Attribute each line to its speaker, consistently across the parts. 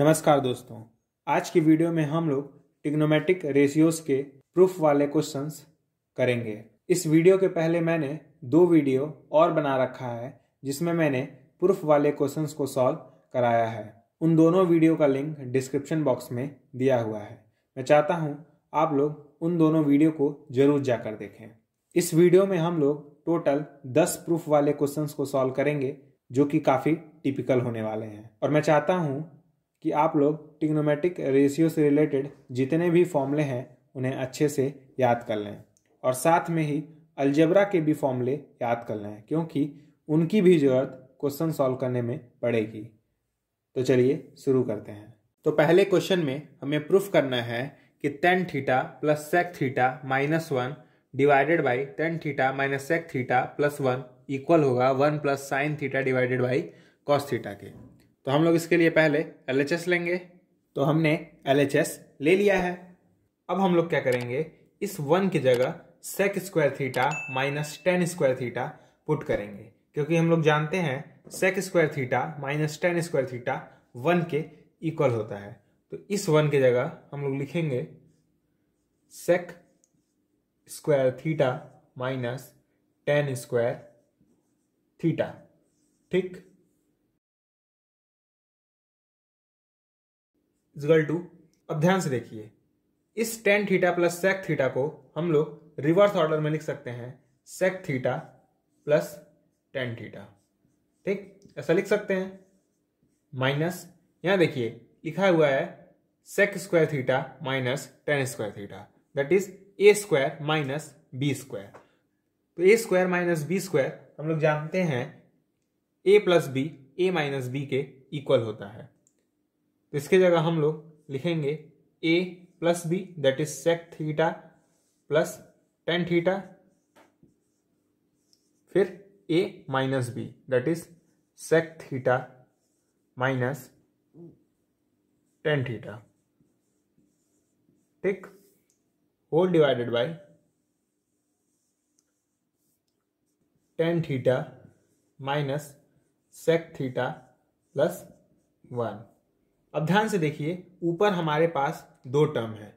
Speaker 1: नमस्कार दोस्तों आज की वीडियो में हम लोग टिग्नोमेटिक रेशियोज के प्रूफ वाले क्वेश्चंस करेंगे इस वीडियो के पहले मैंने दो वीडियो और बना रखा है जिसमें मैंने प्रूफ वाले क्वेश्चंस को सॉल्व कराया है उन दोनों वीडियो का लिंक डिस्क्रिप्शन बॉक्स में दिया हुआ है मैं चाहता हूँ आप लोग उन दोनों वीडियो को जरूर जाकर देखें इस वीडियो में हम लोग टोटल दस प्रूफ वाले क्वेश्चंस को सॉल्व करेंगे जो कि काफ़ी टिपिकल होने वाले हैं और मैं चाहता हूँ कि आप लोग टिग्नोमेटिक रेशियो से रिलेटेड जितने भी फॉर्मूले हैं उन्हें अच्छे से याद कर लें और साथ में ही अलजबरा के भी फॉर्मूले याद कर लें क्योंकि उनकी भी ज़रूरत क्वेश्चन सॉल्व करने में पड़ेगी तो चलिए शुरू करते हैं तो पहले क्वेश्चन में हमें प्रूफ करना है कि tan theta plus sec theta minus one divided by tan theta minus sec theta plus one equal होगा one plus sine theta divided by cos theta के तो हम लोग इसके लिए पहले एल लेंगे तो हमने एल ले लिया है अब हम लोग क्या करेंगे इस वन की जगह sec square theta minus tan square theta put करेंगे क्योंकि हम लोग जानते हैं sec square theta minus tan square theta one के इक्वल होता है तो इस वन की जगह हम लोग लिखेंगे sec square theta minus tan square theta ठीक इजगल टू अब ध्यान से देखिए इस tan theta plus sec theta को हम लोग रिवर्स ऑर्डर में लिख सकते हैं sec theta plus tan theta ठीक ऐसा लिख सकते हैं माइनस यहां देखिए लिखा हुआ है sec square theta minus tan square theta that is A square minus B square तो A square minus B square हम लोग जानते हैं A plus B A minus B के इक्वल होता है तो इसके जगह हम लोग लिखेंगे A plus B that is sec theta plus tan theta फिर A minus B that is sec theta minus tan theta ठीक whole divided by ten theta minus sec theta plus one अब ध्यान से देखिए ऊपर हमारे पास दो टर्म है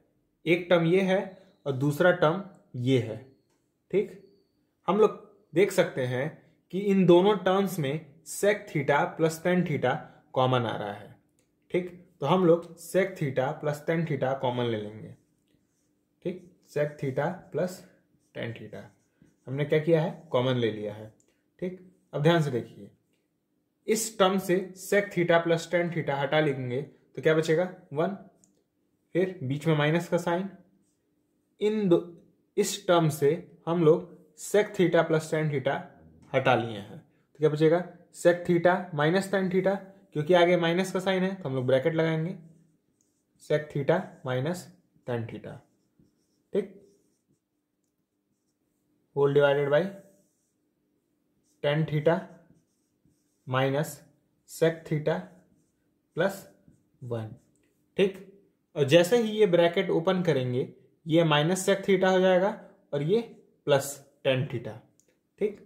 Speaker 1: एक टर्म ये है और दूसरा टर्म ये है ठीक हम लोग देख सकते हैं कि इन दोनों टर्म्स में sec theta plus tan theta common आ रहा है ठीक तो हम लोग sec theta plus tan theta common ले लेंगे ठीक sec theta plus tan theta हमने क्या किया है कॉमन ले लिया है ठीक अब ध्यान से देखिए इस टर्म से sec theta plus tan theta हटा लेंगे तो क्या बचेगा वन फिर बीच में माइनस का साइन इन दो इस टर्म से हम लोग sec theta plus tan theta हटा लिए हैं तो क्या बचेगा sec theta minus tan theta क्योंकि आगे माइनस का साइन है तो हम लोग ब्रैकेट लगाएंगे sec theta minus tan theta ठीक whole divided by tan theta minus sec theta plus one ठीक और जैसे ही ये ब्रैकेट ओपन करेंगे ये माइनस सेक थीटा हो जाएगा और ये प्लस टेन थीटा ठीक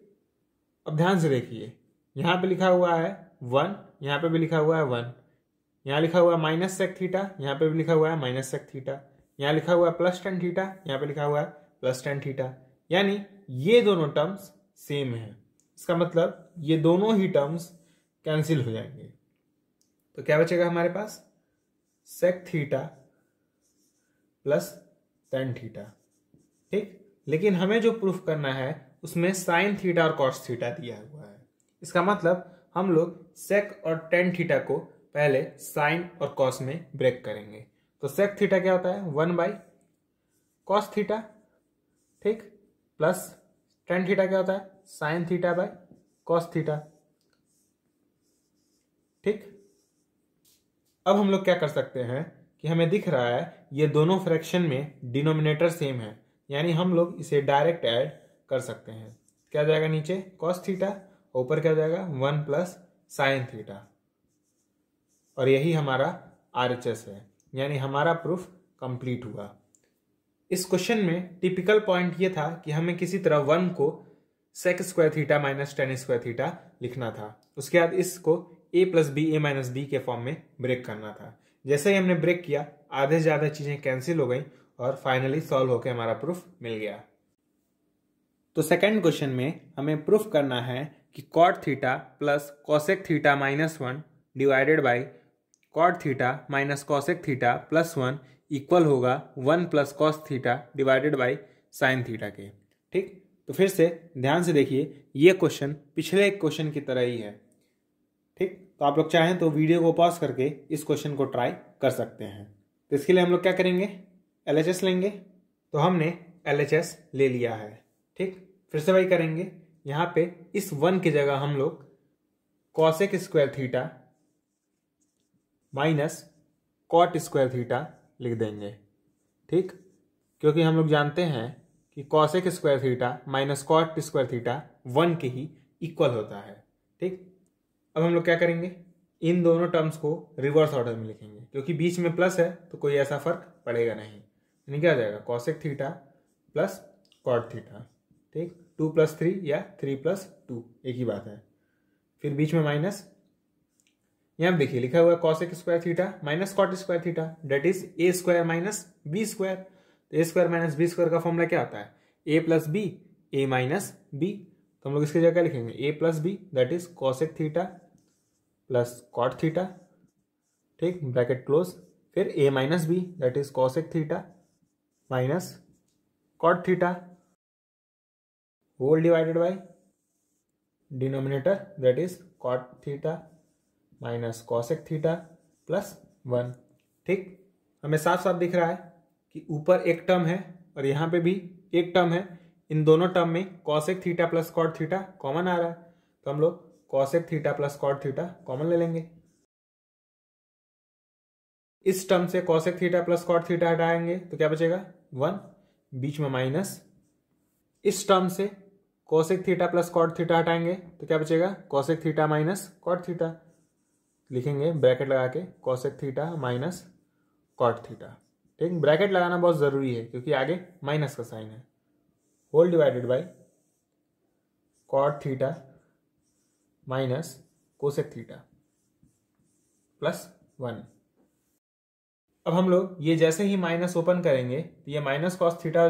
Speaker 1: अब ध्यान से देखिए यहाँ पे लिखा हुआ है वन यहाँ पे भी लिखा हुआ है वन यहाँ लिखा हुआ है माइनस सेक थीटा यहाँ पे भी लिखा हुआ है माइनस सेक थीटा यहाँ लिखा हुआ है प्लस टेन थीटा यहाँ पे लिखा हुआ है प्लस टेन थीटा यानी ये दोनों टर्म्स सेम है इसका मतलब ये दोनों ही टर्म्स कैंसिल हो जाएंगे तो क्या बचेगा हमारे पास sec theta plus tan theta ठीक लेकिन हमें जो प्रूफ करना है उसमें साइन थीटा और कॉस थीटा दिया हुआ है इसका मतलब हम लोग सेक और टेन थीटा को पहले साइन और कॉस में ब्रेक करेंगे तो सेक थीटा क्या होता है वन बाई कॉस थीटा ठीक प्लस टेन थीटा क्या होता है sine theta by cos theta ठीक अब हम लोग क्या कर सकते हैं कि हमें दिख रहा है ये दोनों फ्रैक्शन में डिनोमिनेटर सेम है यानी हम लोग इसे डायरेक्ट ऐड कर सकते हैं क्या जाएगा नीचे कॉस थीटा ऊपर क्या जाएगा वन प्लस साइन थीटा और यही हमारा आर एच एस है यानी हमारा प्रूफ कंप्लीट हुआ इस क्वेश्चन में टिपिकल पॉइंट ये था कि हमें किसी तरह वन को sec square theta minus tan square theta लिखना था उसके बाद इसको A plus B A minus B के फॉर्म में ब्रेक करना था जैसे ही हमने ब्रेक किया आधे से ज़्यादा चीज़ें कैंसिल हो गई और फाइनली सॉल्व होकर हमारा प्रूफ मिल गया तो सेकेंड क्वेश्चन में हमें प्रूफ करना है कि cot theta plus cosec theta minus one divided by cot theta minus cosec theta plus one equal होगा one plus cos theta divided by sine theta के ठीक तो फिर से ध्यान से देखिए ये क्वेश्चन पिछले क्वेश्चन की तरह ही है ठीक तो आप लोग चाहें तो वीडियो को पॉज करके इस क्वेश्चन को ट्राई कर सकते हैं तो इसके लिए हम लोग क्या करेंगे एल लेंगे तो हमने एल ले लिया है ठीक फिर से वही करेंगे यहाँ पे इस वन की जगह हम लोग cosec square theta minus cot square theta लिख देंगे ठीक क्योंकि हम लोग जानते हैं कि cosec square theta minus cot square theta one के ही इक्वल होता है ठीक अब हम लोग क्या करेंगे इन दोनों टर्म्स को रिवर्स ऑर्डर में लिखेंगे क्योंकि बीच में प्लस है तो कोई ऐसा फर्क पड़ेगा नहीं यानी क्या आ जाएगा cosec theta plus cot theta ठीक टू प्लस थ्री या थ्री प्लस टू एक ही बात है फिर बीच में माइनस यहाँ देखिए लिखा हुआ है cosec square theta minus cot square theta that is A square minus B square तो A square minus B square का फॉर्मूला क्या आता है A plus B A minus B तो हम लोग इसकी जगह क्या लिखेंगे A plus B that is cosec theta plus cot theta ठीक ब्रैकेट क्लोज फिर A minus B that is cosec theta minus cot theta whole divided by denominator that is cot theta minus cosec theta plus one ठीक हमें साफ साफ दिख रहा है कि ऊपर एक टर्म है और यहाँ पे भी एक टर्म है इन दोनों टर्म में cosec theta plus cot theta common आ रहा है तो हम लोग cosec theta plus cot theta common ले लेंगे इस टर्म से cosec theta plus cot theta हटाएंगे तो क्या बचेगा वन बीच में माइनस इस टर्म से cosec theta plus cot theta हटाएंगे तो क्या बचेगा cosec theta minus cot theta लिखेंगे ब्रैकेट लगा के cosec theta minus cot theta ठीक ब्रैकेट लगाना बहुत ज़रूरी है क्योंकि आगे माइनस का साइन है whole divided by cot theta minus cosec theta plus one अब हम लोग ये जैसे ही माइनस ओपन करेंगे तो ये minus cos theta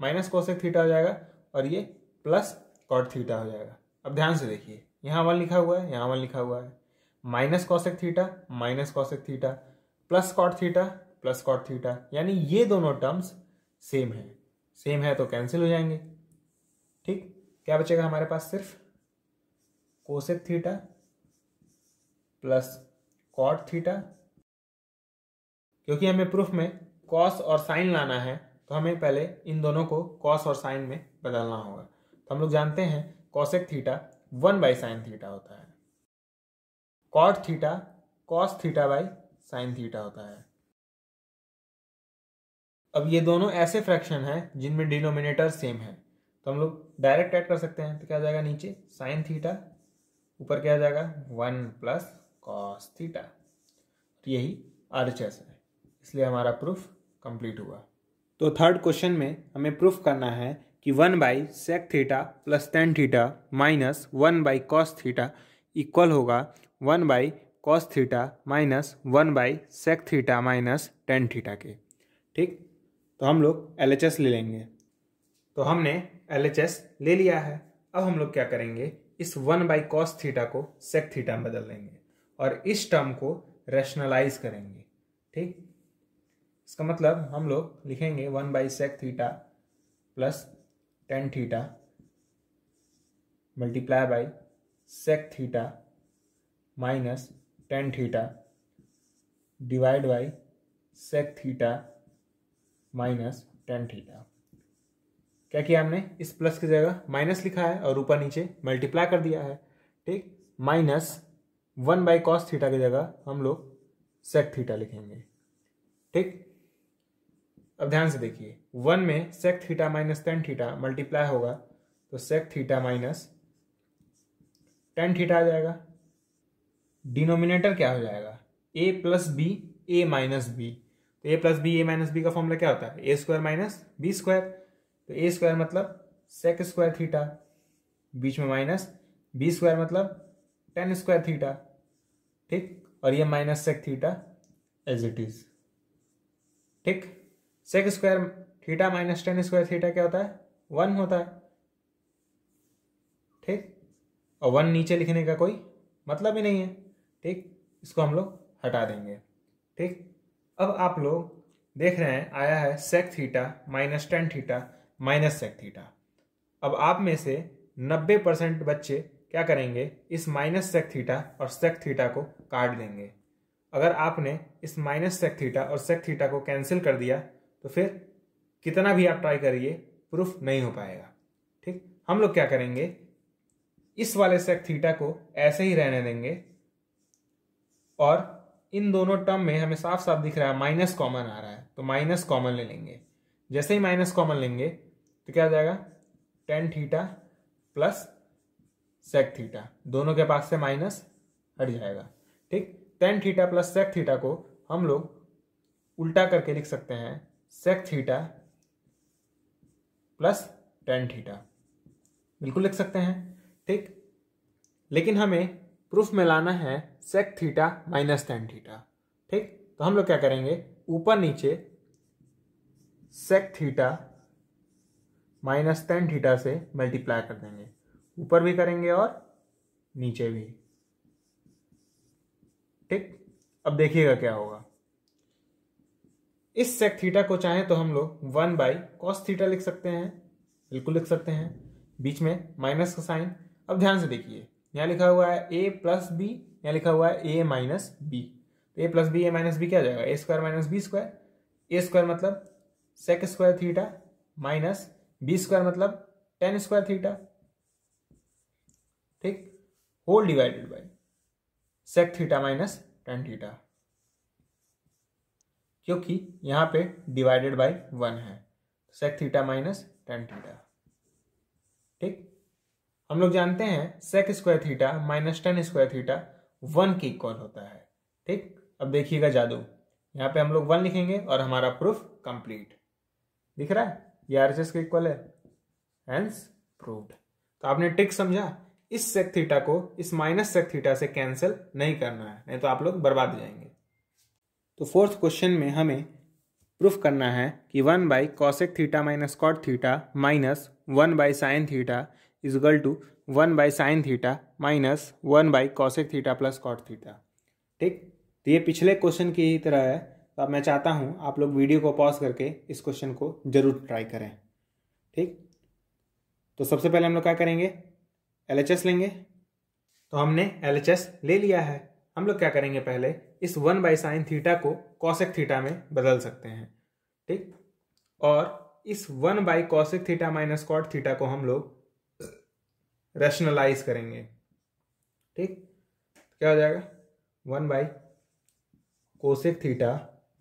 Speaker 1: minus cosec theta हो जाएगा और ये प्लस कॉट थीटा हो जाएगा अब ध्यान से देखिए यहाँ वन लिखा हुआ है यहाँ वन लिखा हुआ है minus cosec theta minus cosec theta plus cot theta plus cot theta यानी ये दोनों टर्म्स सेम है सेम है तो कैंसिल हो जाएंगे ठीक क्या बचेगा हमारे पास सिर्फ cosec theta plus cot theta क्योंकि हमें प्रूफ में कॉस और साइन लाना है तो हमें पहले इन दोनों को कॉस और साइन में बदलना होगा तो हम लोग जानते हैं cosec theta one by sine theta होता है cot theta cos theta by sine theta होता है अब ये दोनों ऐसे फ्रैक्शन हैं जिनमें डिनोमिनेटर सेम है तो हम लोग डायरेक्ट ऐड कर सकते हैं तो क्या जाएगा नीचे साइन थीटा ऊपर क्या जाएगा वन प्लस कॉस थीटा तो यही आर एच एस है इसलिए हमारा प्रूफ कंप्लीट हुआ तो थर्ड क्वेश्चन में हमें प्रूफ करना है कि one by sec theta plus tan theta minus one by cos theta equal होगा one by cos theta minus one by sec theta minus tan theta के ठीक तो हम लोग एल ले लेंगे तो हमने एल ले लिया है अब हम लोग क्या करेंगे इस वन बाई कॉस थीटा को सेक थीटा में बदल देंगे और इस टर्म को रैशनलाइज करेंगे ठीक इसका मतलब हम लोग लिखेंगे one by sec theta plus tan theta multiply by sec theta minus tan theta divide by sec theta minus tan theta क्या किया हमने इस प्लस की जगह माइनस लिखा है और ऊपर नीचे मल्टीप्लाई कर दिया है ठीक minus one by cos theta की जगह हम लोग सेक थीटा लिखेंगे ठीक अब ध्यान से देखिए वन में sec theta minus tan theta multiply होगा तो sec theta minus tan theta आ जाएगा डिनोमिनेटर क्या हो जाएगा A plus B A minus B तो A plus B A minus B का फॉर्मूला क्या होता है A square minus B square तो ए स्क्वायर मतलब सेक स्क्वायर थीटा बीच में माइनस बी स्क्वायर मतलब टेन स्क्वायर थीटा ठीक और ये minus sec theta as it is ठीक sec square theta minus tan square theta क्या होता है वन होता है ठीक और वन नीचे लिखने का कोई मतलब ही नहीं है ठीक इसको हम लोग हटा देंगे ठीक अब आप लोग देख रहे हैं आया है sec theta minus tan theta minus sec theta अब आप में से 90 परसेंट बच्चे क्या करेंगे इस माइनस सेक थीटा और सेक थीटा को काट देंगे अगर आपने इस माइनस सेक थीटा और सेक थीटा को कैंसिल कर दिया तो फिर कितना भी आप ट्राई करिए प्रूफ नहीं हो पाएगा ठीक हम लोग क्या करेंगे इस वाले सेक थीटा को ऐसे ही रहने देंगे और इन दोनों टर्म में हमें साफ साफ दिख रहा है माइनस कॉमन आ रहा है तो माइनस कॉमन ले लेंगे जैसे ही माइनस कॉमन लेंगे तो क्या आ जाएगा tan theta plus sec theta दोनों के पास से माइनस हट जाएगा ठीक tan theta plus sec theta को हम लोग उल्टा करके लिख सकते हैं sec theta plus tan theta बिल्कुल लिख सकते हैं ठीक लेकिन हमें प्रूफ में लाना है sec theta minus tan theta ठीक तो हम लोग क्या करेंगे ऊपर नीचे sec theta minus tan theta से मल्टीप्लाई कर देंगे ऊपर भी करेंगे और नीचे भी ठीक अब देखिएगा क्या होगा इस सेक थीटा को चाहे तो हम लोग वन बाई कॉस थीटा लिख सकते हैं बिल्कुल लिख सकते हैं बीच में माइनस का साइन अब ध्यान से देखिए यहाँ लिखा हुआ है ए प्लस बी यहाँ लिखा हुआ है ए माइनस बी तो A plus B A minus B क्या हो जाएगा A square minus B square A square मतलब sec square theta minus B square मतलब टेन स्क्वायर थीटा ठीक whole divided by sec theta minus tan theta क्योंकि यहाँ पे डिवाइडेड बाई वन है sec theta minus tan theta ठीक हम लोग जानते हैं sec square theta minus tan square theta one के इक्वल होता है ठीक अब देखिएगा जादू यहाँ पे हम लोग वन लिखेंगे और हमारा प्रूफ कंप्लीट दिख रहा है ये आर एस एस के इक्वल है हेंस प्रूव्ड तो आपने ट्रिक समझा इस सेक थीटा को इस माइनस सेक थीटा से कैंसिल नहीं करना है नहीं तो आप लोग बर्बाद हो जाएंगे तो फोर्थ क्वेश्चन में हमें प्रूफ करना है कि one by cosec theta minus cot theta minus one by sine theta is equal to one by sine theta minus one by cosec theta plus cot theta ठीक तो ये पिछले क्वेश्चन की ही तरह है तो अब मैं चाहता हूँ आप लोग वीडियो को पॉज करके इस क्वेश्चन को जरूर ट्राई करें ठीक तो सबसे पहले हम लोग क्या करेंगे एल लेंगे तो हमने एल ले लिया है हम लोग क्या करेंगे पहले इस वन बाई साइन थीटा को कॉसेक थीटा में बदल सकते हैं ठीक और इस one by cosec theta minus cot theta को हम लोग रैशनलाइज करेंगे ठीक क्या हो जाएगा one by cosec theta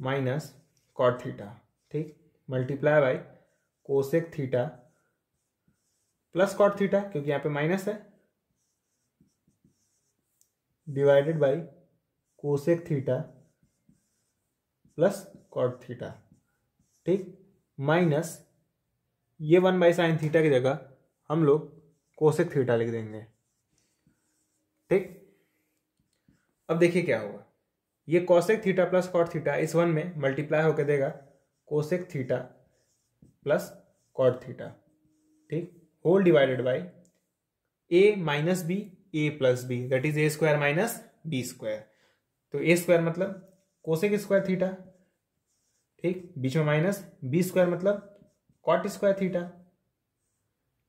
Speaker 1: minus cot theta ठीक multiply by cosec theta plus cot theta क्योंकि यहाँ पे माइनस है divided by cosec theta plus cot theta ठीक माइनस ये वन बाई साइन थीटा की जगह हम लोग कोसेक थीटा लिख देंगे ठीक अब देखिए क्या होगा ये cosec theta plus cot theta इस वन में मल्टीप्लाई होकर देगा cosec theta plus cot theta ठीक whole divided by A minus B A plus B that is A square minus B square तो ए स्क्वायर मतलब कोसेक स्क्वायर थीटा ठीक बीच में माइनस बी स्क्वायर मतलब कॉट स्क्वायर थीटा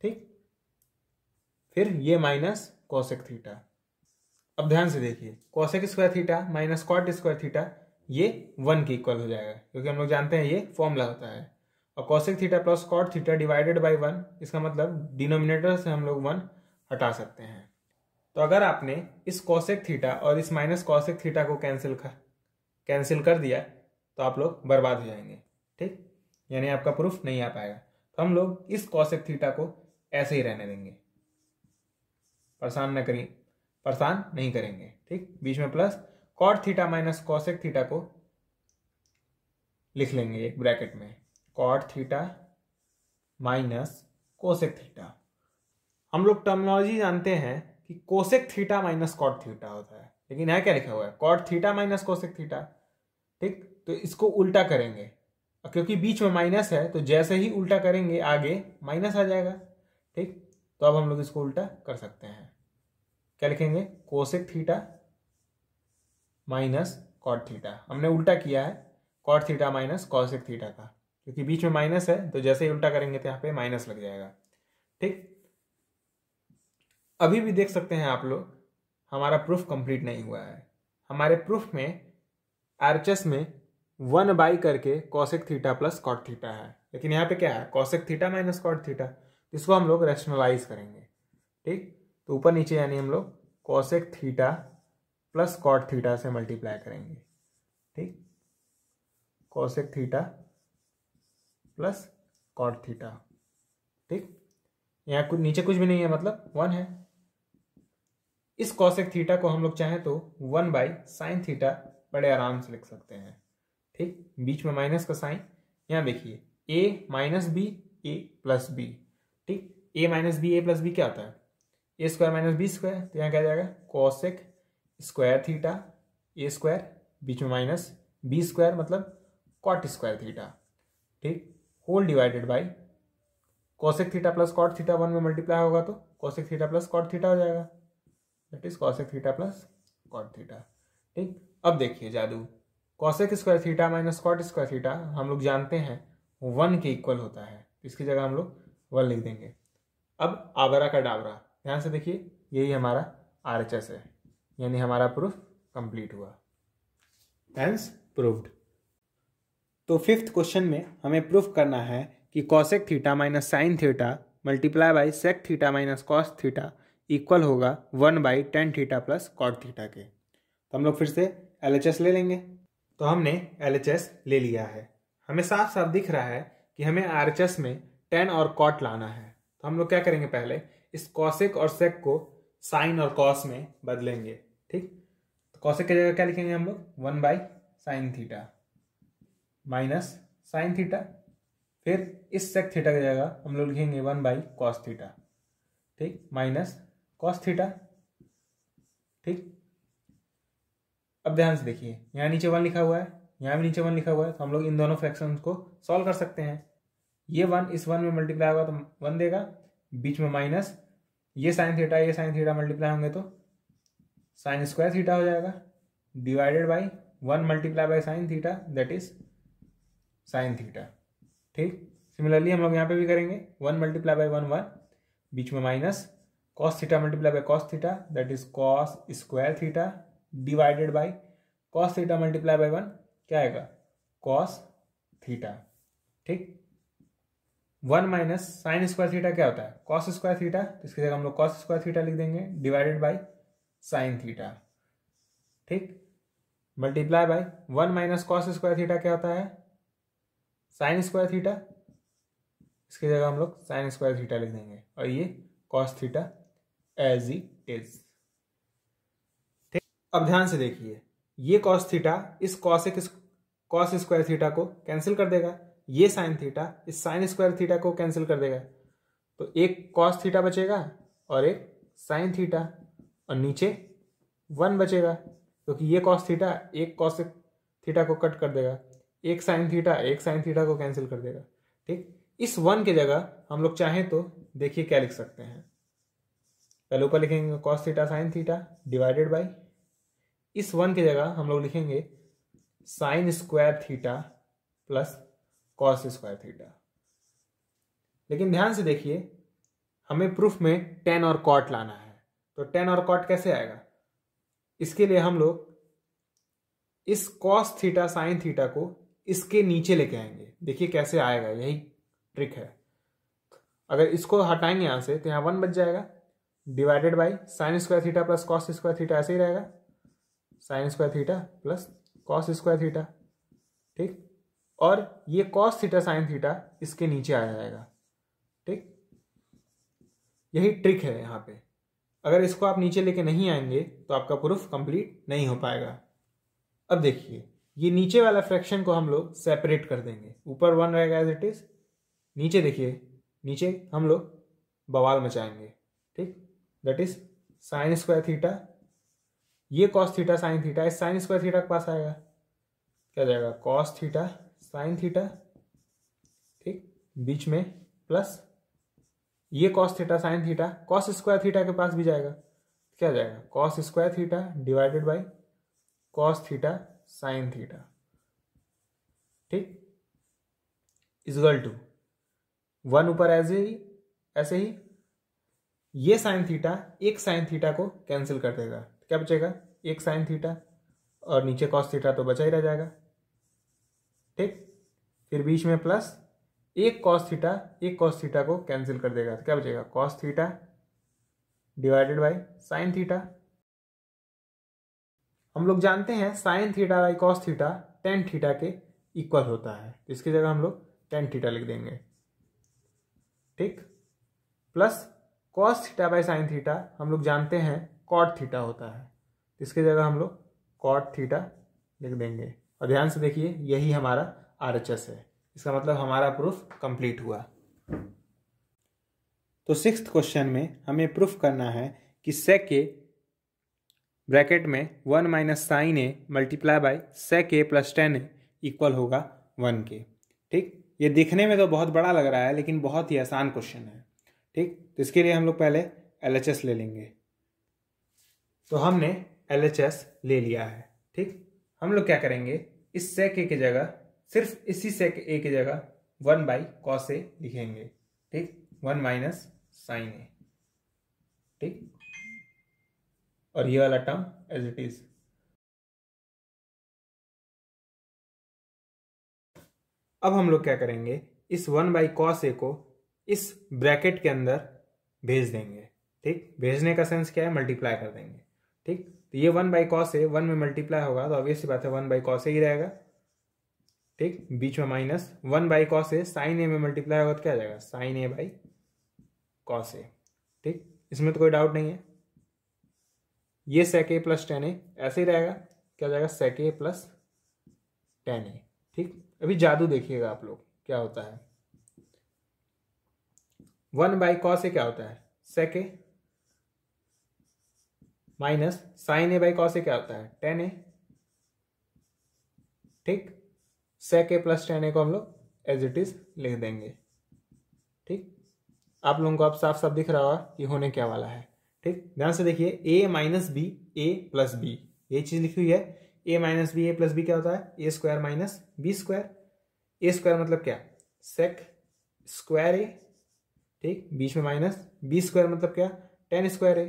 Speaker 1: ठीक फिर ये माइनस कौशिक थीटा अब ध्यान से देखिए cosec square theta minus cot square theta ये वन के इक्वल हो जाएगा क्योंकि हम लोग जानते हैं ये फॉर्मूला होता है और cosec theta plus cot theta divided by one इसका मतलब डिनोमिनेटर से हम लोग वन हटा सकते हैं तो अगर आपने इस कौशिक थीटा और इस माइनस कौशिक थीटा को कैंसिल कर कैंसिल कर दिया तो आप लोग बर्बाद हो जाएंगे ठीक यानी आपका प्रूफ नहीं आ पाएगा तो हम लोग इस कौशिक थीटा को ऐसे ही रहने देंगे परेशान न करें परेशान नहीं करेंगे ठीक बीच में plus cot theta minus cosec theta को लिख लेंगे एक ब्रैकेट में cot theta minus cosec theta हम लोग टर्मिनोलॉजी जानते हैं कि cosec theta minus cot theta होता है लेकिन यहाँ क्या लिखा हुआ है cot theta minus cosec theta ठीक तो इसको उल्टा करेंगे क्योंकि बीच में माइनस है तो जैसे ही उल्टा करेंगे आगे माइनस आ जाएगा ठीक तो अब हम लोग इसको उल्टा कर सकते हैं क्या लिखेंगे cosec theta minus cot theta हमने उल्टा किया है cot theta minus cosec theta का क्योंकि बीच में माइनस है तो जैसे ही उल्टा करेंगे तो यहाँ पे माइनस लग जाएगा ठीक अभी भी देख सकते हैं आप लोग हमारा प्रूफ कंप्लीट नहीं हुआ है हमारे प्रूफ में आर्चस में वन बाई करके cosec theta plus cot theta है लेकिन यहाँ पे क्या है cosec theta minus cot theta इसको हम लोग रेशनलाइज करेंगे ठीक तो ऊपर नीचे यानी हम लोग cosec theta plus cot theta से मल्टीप्लाई करेंगे ठीक cosec theta plus cot theta ठीक यहाँ कुछ नीचे कुछ भी नहीं है मतलब वन है इस कॉसेक थीटा को हम लोग चाहें तो वन बाई साइन थीटा बड़े आराम से लिख सकते हैं ठीक बीच में माइनस का साइन यहाँ देखिए A minus B A plus B ठीक A minus B A plus B क्या होता है A square minus B square तो यहाँ क्या जाएगा cosec square theta A square बीच में माइनस बी स्क्वायर मतलब कॉट स्क्वायर थीटा ठीक whole divided by cosec theta plus cot theta one में मल्टीप्लाई होगा तो cosec theta plus cot theta हो जाएगा that is cosec theta plus cot theta ठीक अब देखिए जादू cosec square theta minus cot square theta हम लोग जानते हैं वन के इक्वल होता है इसकी जगह हम लोग वन लिख देंगे अब आबरा का डाबरा ध्यान से देखिए यही हमारा आर एच एस है यानी हमारा प्रूफ कंप्लीट हुआ हैंस प्रूव्ड तो फिफ्थ क्वेश्चन में हमें प्रूफ करना है कि cosec theta minus sine theta multiply by sec theta minus cos theta equal होगा one by tan theta plus cot theta के तो हम लोग फिर से एल ले लेंगे तो हमने एल ले लिया है हमें साफ साफ दिख रहा है कि हमें आर में टेन और कॉट लाना है तो हम लोग क्या करेंगे पहले इस कॉसेक और सेक को साइन और कॉस में बदलेंगे ठीक तो कॉसेक की जगह क्या लिखेंगे हम लोग one by sine theta minus sine theta फिर इस सेक थीटा की जगह हम लोग लिखेंगे वन बाई कॉस थीटा ठीक माइनस कॉस थीटा ठीक अब ध्यान से देखिए यहाँ नीचे वन लिखा हुआ है यहाँ भी नीचे वन लिखा हुआ है तो हम लोग इन दोनों फ्रैक्शन को सॉल्व कर सकते हैं ये वन इस वन में मल्टीप्लाई होगा तो वन देगा बीच में माइनस ये साइन थीटा ये साइन थीटा मल्टीप्लाई होंगे तो साइन स्क्वायर थीटा हो जाएगा divided by one multiply by sine theta that is sine theta ठीक सिमिलरली हम लोग यहाँ पे भी करेंगे one multiply by one one बीच में minus cos theta multiply by cos theta that is cos square theta divided by cos theta multiply by one क्या आएगा कॉस थीटा ठीक one minus sine square theta क्या होता है cos square theta तो इसकी जगह हम लोग कॉस स्क्वायर थीटा लिख देंगे डिवाइडेड बाई साइन थीटा ठीक multiply by one minus cos square theta क्या होता है साइन स्क्वायर थीटा इसकी जगह हम लोग साइन स्क्वायर थीटा लिख देंगे और ये cos theta as it is ठीक अब ध्यान से देखिए ये कॉस थीटा इस कॉस एक कॉस स्क्वायर थीटा को कैंसिल कर देगा ये साइन थीटा इस साइन स्क्वायर थीटा को कैंसिल कर देगा तो एक कॉस थीटा बचेगा और एक साइन थीटा और नीचे वन बचेगा क्योंकि तो ये कॉस थीटा एक कॉस थीटा को कट कर देगा एक साइन थीटा एक साइन थीटा को कैंसिल कर देगा ठीक इस वन के जगह हम लोग चाहें तो देखिए क्या लिख सकते हैं पहले ऊपर लिखेंगे cos theta sine theta divided by इस वन की जगह हम लोग लिखेंगे sine square theta plus cos square theta लेकिन ध्यान से देखिए हमें प्रूफ में टेन और कॉट लाना है तो टेन और कॉट कैसे आएगा इसके लिए हम लोग इस कॉस थीटा साइन थीटा को इसके नीचे लेके आएंगे देखिए कैसे आएगा यही ट्रिक है अगर इसको हटाएंगे यहाँ से तो यहाँ वन बच जाएगा divided by sine square theta plus cos square theta ऐसे ही रहेगा sine square theta plus cos square theta ठीक और ये कॉस थीटा साइन थीटा इसके नीचे आ जाएगा ठीक यही ट्रिक है यहाँ पे अगर इसको आप नीचे लेके नहीं आएंगे तो आपका प्रूफ कंप्लीट नहीं हो पाएगा अब देखिए ये नीचे वाला फ्रैक्शन को हम लोग सेपरेट कर देंगे ऊपर वन रहेगा एज इट इज नीचे देखिए नीचे हम लोग बवाल मचाएंगे ठीक that is sine square theta ये कॉस थीटा साइन थीटा इस साइन स्क्वायर थीटा के पास आएगा क्या जाएगा कॉस थीटा साइन थीटा ठीक बीच में प्लस ये cos theta sine theta cos square theta के पास भी जाएगा तो क्या जाएगा cos square theta divided by cos theta sine theta ठीक इजगल टू वन ऊपर ऐसे ही ऐसे ही ये साइन थीटा एक साइन थीटा को कैंसिल कर देगा तो क्या बचेगा एक साइन थीटा और नीचे कॉस थीटा तो बचा ही रह जाएगा ठीक फिर बीच में प्लस एक कॉस थीटा एक कॉस थीटा को कैंसिल कर देगा तो क्या बचेगा cos theta divided by sine theta हम लोग जानते हैं sine theta by cos theta tan theta के इक्वल होता है तो इसकी जगह हम लोग टेन थीटा लिख देंगे ठीक plus cos theta by sine theta हम लोग जानते हैं कॉट थीटा होता है तो इसकी जगह हम लोग कॉट थीटा लिख देंगे और ध्यान से देखिए यही हमारा आर है इसका मतलब हमारा प्रूफ कंप्लीट हुआ तो सिक्स क्वेश्चन में हमें प्रूफ करना है कि सेक ए ब्रैकेट में one minus sine A multiply by sec A plus tan A equal होगा वन के ठीक ये दिखने में तो बहुत बड़ा लग रहा है लेकिन बहुत ही आसान क्वेश्चन है ठीक तो इसके लिए हम लोग पहले एल ले लेंगे तो हमने एल ले लिया है ठीक हम लोग क्या करेंगे इस सेक ए की जगह सिर्फ इसी सेक ए की जगह वन बाई कॉस ए लिखेंगे ठीक वन माइनस साइन ए ठीक और ये वाला टर्म एज इट इज अब हम लोग क्या करेंगे इस वन बाई कॉस ए को इस ब्रैकेट के अंदर भेज देंगे ठीक भेजने का सेंस क्या है मल्टीप्लाई कर देंगे ठीक तो ये वन बाई कॉस है वन में मल्टीप्लाई होगा तो ऑब्वियसली बात है वन बाई कॉस ही रहेगा ठीक बीच में माइनस वन बाई कॉस है साइन ए में मल्टीप्लाई होगा तो क्या जाएगा sine A by cos A ठीक इसमें तो कोई डाउट नहीं है ये सेक ए प्लस टेन ए ऐसे ही रहेगा क्या जाएगा सेक ए प्लस टेन ए ठीक अभी जादू देखिएगा आप लोग क्या होता है वन बाई कॉस ए क्या होता है sec A minus sine A by cos A क्या होता है टेन ए ठीक सेक ए प्लस टेन ए को हम लोग एज इट इज लिख देंगे ठीक आप लोगों को अब साफ साफ दिख रहा होगा कि होने क्या वाला है ठीक ध्यान से देखिए A minus B A plus B ये चीज लिखी हुई है A minus B A plus B क्या होता है A square minus B square A square मतलब क्या सेक स्क्वायर ए ठीक बीच में माइनस बी स्क्वायर मतलब क्या टेन स्क्वायर ए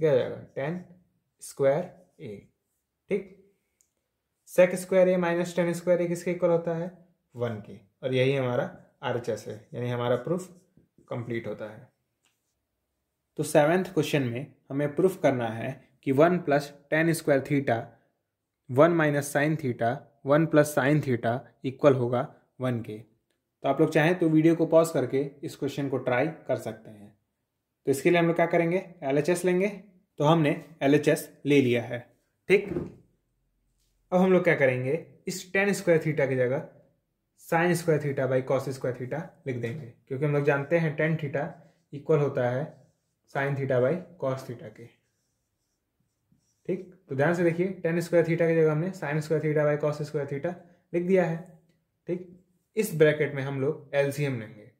Speaker 1: क्या जाएगा टेन स्क्वायर ए ठीक sec square A minus tan square A किसके इक्वल होता है वन के और यही हमारा आर एच एस है यानी हमारा प्रूफ कंप्लीट होता है तो सेवेंथ क्वेश्चन में हमें प्रूफ करना है कि one plus tan square theta one minus sine theta one plus sine theta equal होगा वन के तो आप लोग चाहें तो वीडियो को पॉज करके इस क्वेश्चन को ट्राई कर सकते हैं तो इसके लिए हम लोग क्या करेंगे एल लेंगे तो हमने एल ले लिया है ठीक अब हम लोग क्या करेंगे इस टेन स्क्वायर थीटा की जगह sine square theta by cos square theta लिख देंगे क्योंकि हम लोग जानते हैं टेन थीटा इक्वल होता है sine theta by cos theta के ठीक तो ध्यान से देखिए टेन स्क्वायर थीटा की जगह हमने sine square theta by cos square theta लिख दिया है ठीक इस ब्रैकेट में हम लोग एल लेंगे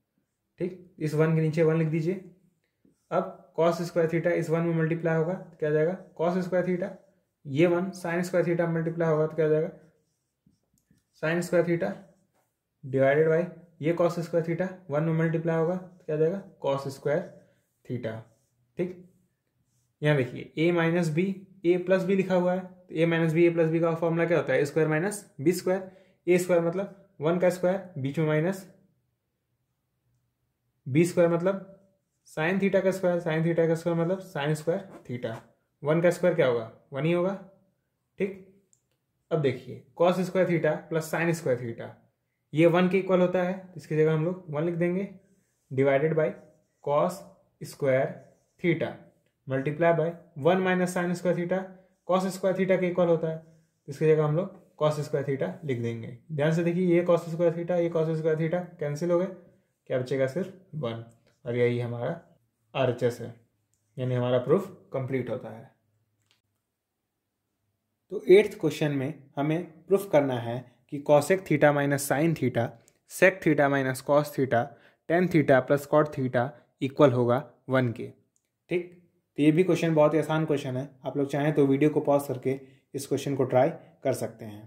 Speaker 1: ठीक इस वन के नीचे वन लिख दीजिए अब कॉस स्क्वायर थीटा इस वन में मल्टीप्लाई होगा तो क्या जाएगा कॉस स्क्वायर थीटा ये one sine square theta multiply होगा तो क्या जाएगा sine square theta divided by ये कॉस स्क्वायर थीटा वन में मल्टीप्लाई होगा तो क्या जाएगा कॉस स्क्वायर थीटा ठीक यहाँ देखिए A minus B A plus B लिखा हुआ है तो A minus B A plus B का फॉर्मूला क्या होता है square minus B square A square मतलब वन का स्क्वायर बीच में माइनस बी स्क्वायर मतलब साइन थीटा का स्क्वायर साइन थीटा का स्क्वायर मतलब साइन स्क्वायर थीटा वन का स्क्वायर क्या होगा वन ही होगा ठीक अब देखिए cos square theta plus sine square theta ये वन के इक्वल होता है इसकी जगह हम लोग वन लिख देंगे divided by cos square theta multiply by one minus sine square theta cos square theta के इक्वल होता है इसकी जगह हम लोग कॉस स्क्वायर थीटा लिख देंगे ध्यान से देखिए ये कॉस स्क्वायर थीटा ये कॉस स्क्वायर थीटा कैंसिल हो गए क्या बचेगा सिर्फ वन और यही हमारा आर है यानी हमारा प्रूफ कंप्लीट होता है तो एट्थ क्वेश्चन में हमें प्रूफ करना है कि cosec theta minus sine theta sec theta minus cos theta tan theta plus cot theta equal होगा वन के ठीक तो ये भी क्वेश्चन बहुत ही आसान क्वेश्चन है आप लोग चाहें तो वीडियो को पॉज करके इस क्वेश्चन को ट्राई कर सकते हैं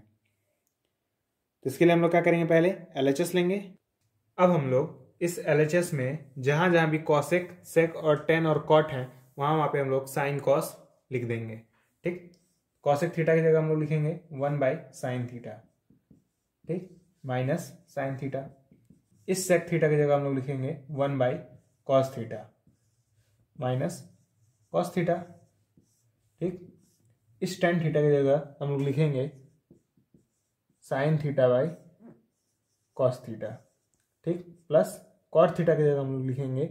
Speaker 1: तो इसके लिए हम लोग क्या करेंगे पहले एल लेंगे अब हम लोग इस एल में जहाँ जहाँ भी कॉसेक सेक और टेन और कॉट है वहाँ वहाँ पे हम लोग साइन कॉस लिख देंगे ठीक कॉसेक थीटा की जगह हम लोग लिखेंगे वन बाई साइन थीटा ठीक माइनस साइन थीटा इस सेक थीटा की जगह हम लोग लिखेंगे one by cos theta minus cos theta ठीक इस टेन थीटा की जगह हम लोग लिखेंगे sine theta by cos theta ठीक प्लस कॉट थीटा की जगह हम लोग लिखेंगे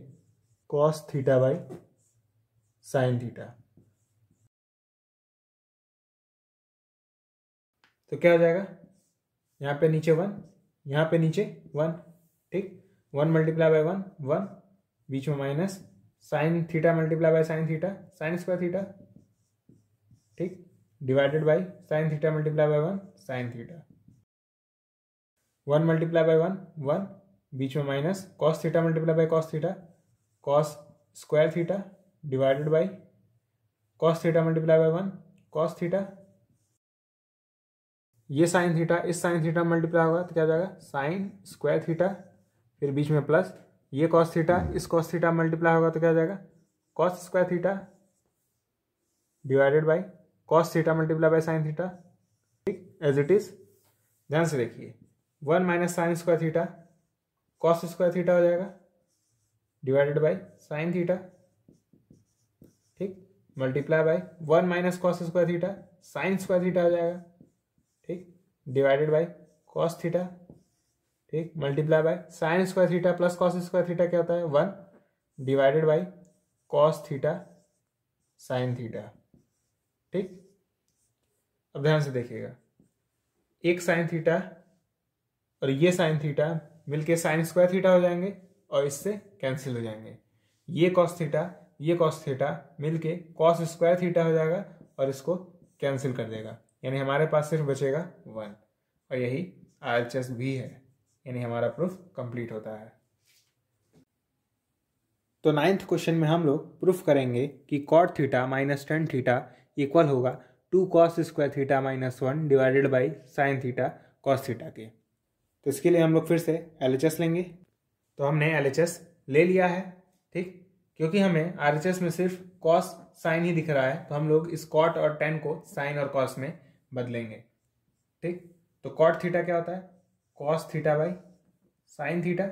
Speaker 1: cos theta by sine theta तो क्या हो जाएगा यहाँ पे नीचे वन यहाँ पे नीचे वन ठीक one multiply by one one बीच में minus sine theta multiply by sine theta sine square theta ठीक divided by sine theta multiply by one sine theta one multiply by one one बीच में minus cos theta multiply by cos theta cos square theta divided by cos theta multiply by one cos theta ये sine theta इस sine theta multiply होगा तो क्या जाएगा sine square theta फिर बीच में प्लस ये कॉस थीटा इस कॉस थीटा मल्टीप्लाई होगा तो क्या जाएगा cos square theta divided by cos theta multiply by sine theta ठीक एज इट इज ध्यान से देखिए one minus sine square theta cos square theta हो जाएगा डिवाइडेड बाय साइन थीटा ठीक multiply by one minus cos square theta sine square theta हो जाएगा ठीक डिवाइडेड बाई कॉस थीटा ठीक multiply by sine square theta plus cos square theta क्या होता है one divided by cos theta sine theta ठीक अब ध्यान से देखिएगा एक साइन थीटा और ये साइन थीटा मिलके साइन स्क्वायर थीटा हो जाएंगे और इससे कैंसिल हो जाएंगे ये कॉस थीटा ये कॉस थीटा मिलके कॉस स्क्वायर थीटा हो जाएगा और इसको कैंसिल कर देगा यानी हमारे पास सिर्फ बचेगा वन और यही आर एच एस भी है यानी हमारा प्रूफ कंप्लीट होता है तो नाइन्थ क्वेश्चन में हम लोग प्रूफ करेंगे कि cot theta minus tan theta equal होगा two cos square theta minus one divided by sine theta cos theta के तो इसके लिए हम लोग फिर से एल लेंगे तो हमने एल ले लिया है ठीक क्योंकि हमें आर में सिर्फ कॉस साइन ही दिख रहा है तो हम लोग इस कॉट और टेन को साइन और कॉस में बदलेंगे ठीक तो कॉट थीटा क्या होता है cos theta by sine theta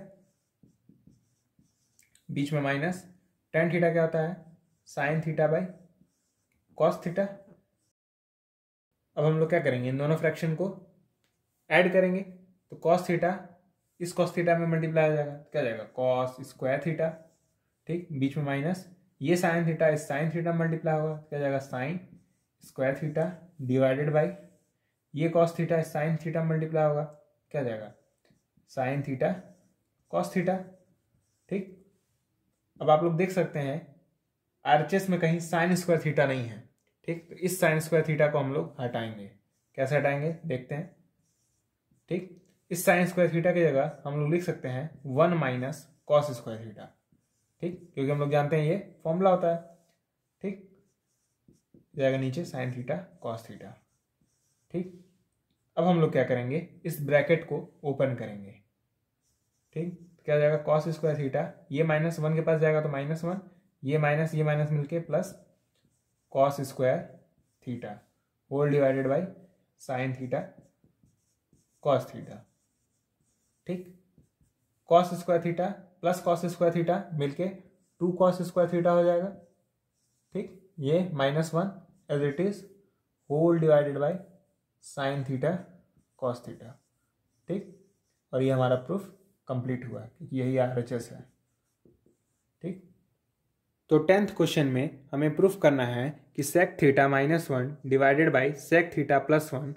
Speaker 1: बीच में माइनस टेन थीटा क्या होता है sine theta by cos theta अब हम लोग क्या करेंगे इन दोनों फ्रैक्शन को ऐड करेंगे तो कॉस थीटा इस कॉस थीटा में मल्टीप्लाई आ जाएगा तो क्या जाएगा कॉस स्क्वायर थीटा ठीक बीच में माइनस ये साइन थीटा इस साइन थीटा मल्टीप्लाई होगा क्या जाएगा sine square theta divided by ये कॉस थीटा इस साइन थीटा मल्टीप्लाई होगा क्या जाएगा साइन थीटा कॉस थीटा ठीक अब आप लोग देख सकते हैं आरचेस में कहीं साइन स्क्वायर थीटा नहीं है ठीक तो इस साइन स्क्वायर थीटा को हम लोग हटाएंगे कैसे हटाएंगे देखते हैं ठीक इस साइन स्क्वायर थीटा की जगह हम लोग लिख सकते हैं one minus cos square theta ठीक क्योंकि हम लोग जानते हैं ये फॉर्मूला होता है ठीक जाएगा नीचे साइन थीटा कॉस थीटा ठीक अब हम लोग क्या करेंगे इस ब्रैकेट को ओपन करेंगे ठीक क्या जाएगा कॉस स्क्वायर थीटा ये माइनस वन के पास जाएगा तो माइनस वन ये माइनस ये माइनस मिलके plus cos square theta whole divided by sine theta cos theta ठीक cos square theta plus cos square theta मिलके टू कॉस स्क्वायर थीटा हो जाएगा ठीक ये minus one as it is whole divided by sine theta cos theta ठीक और ये हमारा प्रूफ कंप्लीट हुआ क्योंकि यही आर एच एस है ठीक तो टेंथ क्वेश्चन में हमें प्रूफ करना है कि sec theta minus one divided by sec theta plus one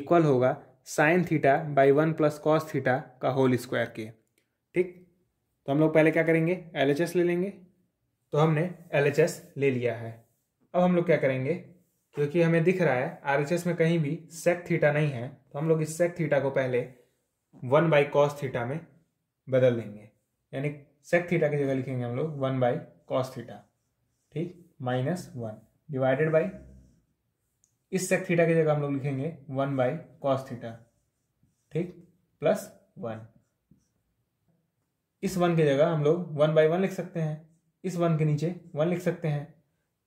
Speaker 1: equal होगा sine theta by one plus cos theta का होल स्क्वायर के ठीक तो हम लोग पहले क्या करेंगे एल एच एस ले लेंगे तो हमने एल एच एस ले लिया है अब हम लोग क्या करेंगे क्योंकि हमें दिख रहा है आर एच एस में कहीं भी सेक थीटा नहीं है तो हम लोग इस सेक थीटा को पहले वन बाई कॉस थीटा में बदल देंगे यानी सेक थीटा की जगह लिखेंगे हम लोग वन बाई कॉस थीटा ठीक माइनस वन डिवाइडेड बाई इस सेक थीटा की जगह हम लोग लिखेंगे वन बाई कॉस थीटा ठीक प्लस वन इस वन की जगह हम लोग वन बाई वन लिख सकते हैं इस वन के नीचे वन लिख सकते हैं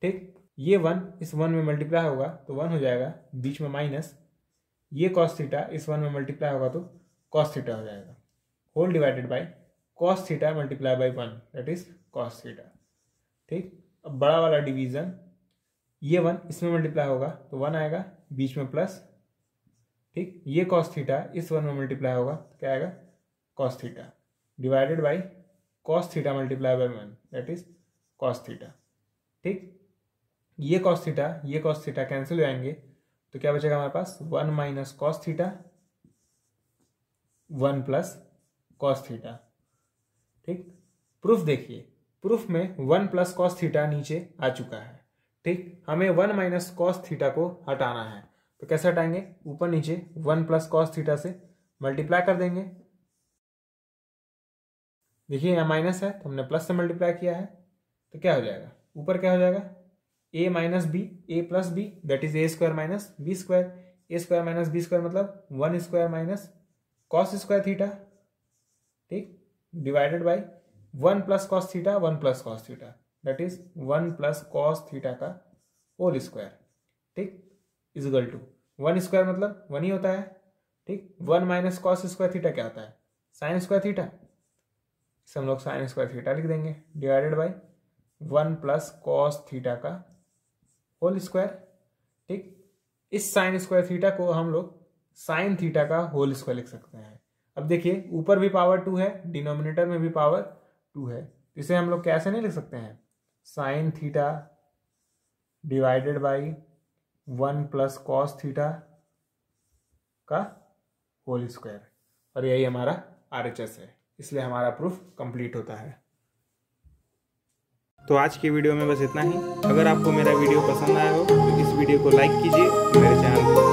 Speaker 1: ठीक ये वन इस वन में मल्टीप्लाई होगा तो वन हो जाएगा बीच में माइनस ये कॉस थीटा इस वन में मल्टीप्लाई होगा तो कॉस थीटा हो जाएगा whole divided by cos theta multiply by one that is cos theta ठीक अब बड़ा वाला डिवीजन ये वन इसमें मल्टीप्लाई होगा तो वन आएगा बीच में प्लस ठीक ये कॉस थीटा इस वन में मल्टीप्लाई होगा तो क्या आएगा cos theta divided by cos theta multiply by one that is cos theta ठीक ये कॉस थीटा ये कॉस थीटा कैंसिल हो जाएंगे तो क्या बचेगा हमारे पास one minus cos theta one plus cos theta ठीक प्रूफ देखिए प्रूफ में वन प्लस कॉस थीटा नीचे आ चुका है ठीक हमें वन माइनस कॉस थीटा को हटाना है तो कैसे हटाएंगे ऊपर नीचे वन प्लस कॉस थीटा से मल्टीप्लाई कर देंगे देखिए यहाँ माइनस है तो हमने प्लस से मल्टीप्लाई किया है तो क्या हो जाएगा ऊपर क्या हो जाएगा A minus B A plus B that is A square minus B square A square minus B square मतलब one square minus cos square theta ठीक divided by one plus cos theta one plus cos theta that is one plus cos theta का whole square ठीक is equal to one square मतलब one ही होता है ठीक one minus cos square theta क्या होता है साइन स्क्वायर थीटा इसे हम लोग साइन स्क्वायर थीटा लिख देंगे divided by one plus cos theta का होल स्क्वायर ठीक इस साइन स्क्वायर थीटा को हम लोग साइन थीटा का होल स्क्वायर लिख सकते हैं अब देखिए ऊपर भी पावर टू है डिनोमिनेटर में भी पावर टू है इसे हम लोग कैसे नहीं लिख सकते हैं sine theta divided by one plus cos theta का होल स्क्वायर और यही हमारा आर एच एस है इसलिए हमारा प्रूफ कंप्लीट होता है तो आज की वीडियो में बस इतना ही अगर आपको मेरा वीडियो पसंद आया हो तो इस वीडियो को लाइक कीजिए मेरे चैनल को